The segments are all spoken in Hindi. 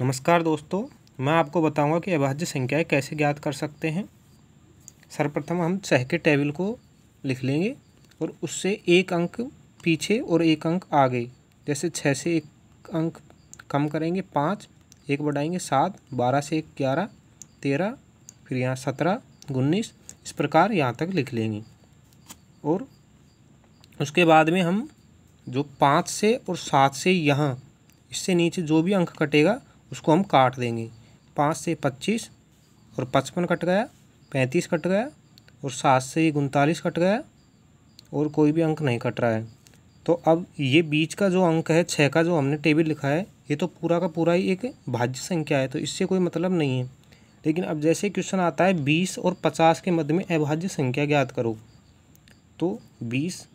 नमस्कार दोस्तों मैं आपको बताऊंगा कि अभाज्य संख्याएं कैसे ज्ञात कर सकते हैं सर्वप्रथम हम सह के टेबल को लिख लेंगे और उससे एक अंक पीछे और एक अंक आगे जैसे छः से एक अंक कम करेंगे पाँच एक बढ़ाएंगे सात बारह से एक ग्यारह तेरह फिर यहाँ सत्रह उन्नीस इस प्रकार यहाँ तक लिख लेंगे और उसके बाद में हम जो पाँच से और सात से यहाँ इससे नीचे जो भी अंक कटेगा उसको हम काट देंगे पाँच से पच्चीस और पचपन कट गया पैंतीस कट गया और सात से उनतालीस कट गया और कोई भी अंक नहीं कट रहा है तो अब ये बीच का जो अंक है छः का जो हमने टेबल लिखा है ये तो पूरा का पूरा ही एक भाज्य संख्या है तो इससे कोई मतलब नहीं है लेकिन अब जैसे क्वेश्चन आता है बीस और पचास के मध्य में अभाज्य संख्या ज्ञात करो तो बीस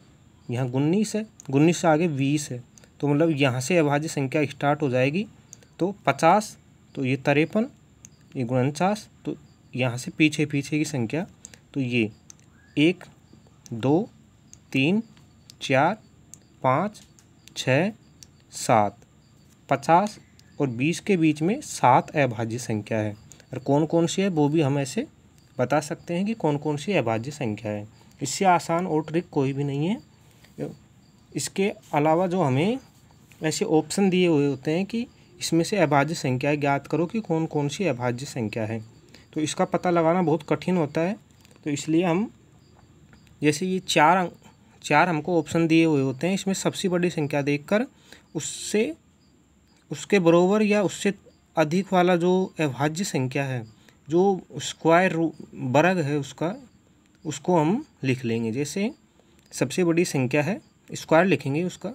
यहाँ उन्नीस है उन्नीस से आगे बीस है तो मतलब यहाँ से अभाज्य संख्या स्टार्ट हो जाएगी तो पचास तो ये तरेपन ये उनचास तो यहाँ से पीछे पीछे की संख्या तो ये एक दो तीन चार पाँच छ सात पचास और बीस के बीच में सात अभाज्य संख्या है और कौन कौन सी है वो भी हम ऐसे बता सकते हैं कि कौन कौन सी अभाज्य संख्या है इससे आसान और ट्रिक कोई भी नहीं है इसके अलावा जो हमें ऐसे ऑप्शन दिए हुए होते हैं कि इसमें से अभाज्य संख्याएँ ज्ञात करो कि कौन कौन सी अभाज्य संख्या है तो इसका पता लगाना बहुत कठिन होता है तो इसलिए हम जैसे ये चार चार हमको ऑप्शन दिए हुए होते हैं इसमें सबसे बड़ी संख्या देखकर उससे उसके बरोबर या उससे अधिक वाला जो अभाज्य संख्या है जो स्क्वायर वर्ग है उसका उसको हम लिख लेंगे जैसे सबसे बड़ी संख्या है स्क्वायर लिखेंगे उसका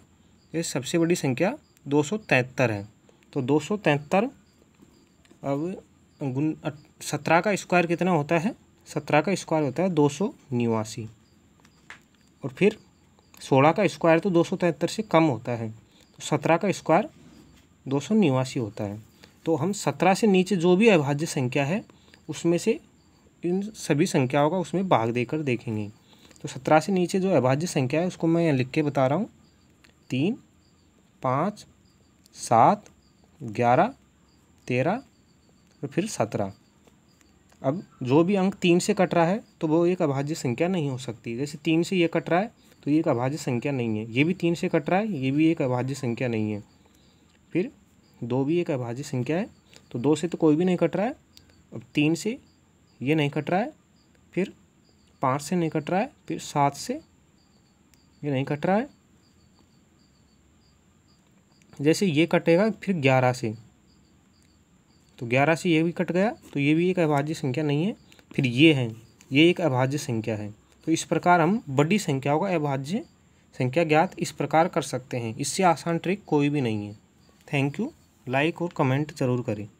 ये सबसे बड़ी संख्या दो सौ तिहत्तर है तो दो सौ तिहत्तर अब गुन सत्रह का स्क्वायर कितना होता है सत्रह का स्क्वायर होता है दो सौ निवासी और फिर सोलह का स्क्वायर तो दो सौ तिहत्तर से कम होता है तो सत्रह का स्क्वायर दो सौ निवासी होता है तो हम सत्रह से नीचे जो भी अभाज्य संख्या है उसमें से इन सभी संख्याओं का उसमें भाग देकर देखेंगे तो सत्रह से नीचे जो अभाज्य संख्या है उसको मैं यहाँ लिख के बता रहा हूँ तीन पाँच सात ग्यारह तेरह और फिर सत्रह अब जो भी अंक तीन से कट रहा है तो वो एक अभाज्य संख्या नहीं हो सकती जैसे तीन से ये कट रहा है तो ये एक अभाज्य संख्या नहीं है ये भी तीन से कट रहा है ये भी एक अभाज्य संख्या नहीं है फिर दो भी एक अभाज्य संख्या है तो दो से तो कोई भी नहीं कट रहा है अब तीन से ये नहीं कट रहा है फिर पाँच से नहीं कट रहा है फिर सात से ये नहीं कट रहा है जैसे ये कटेगा फिर ग्यारह से तो ग्यारह से ये भी कट गया तो ये भी एक अभाज्य संख्या नहीं है फिर ये है ये एक अभाज्य संख्या है तो इस प्रकार हम बड़ी संख्याओं का अभाज्य संख्या ज्ञात इस प्रकार कर सकते हैं इससे आसान ट्रिक कोई भी नहीं है थैंक यू लाइक और कमेंट जरूर करें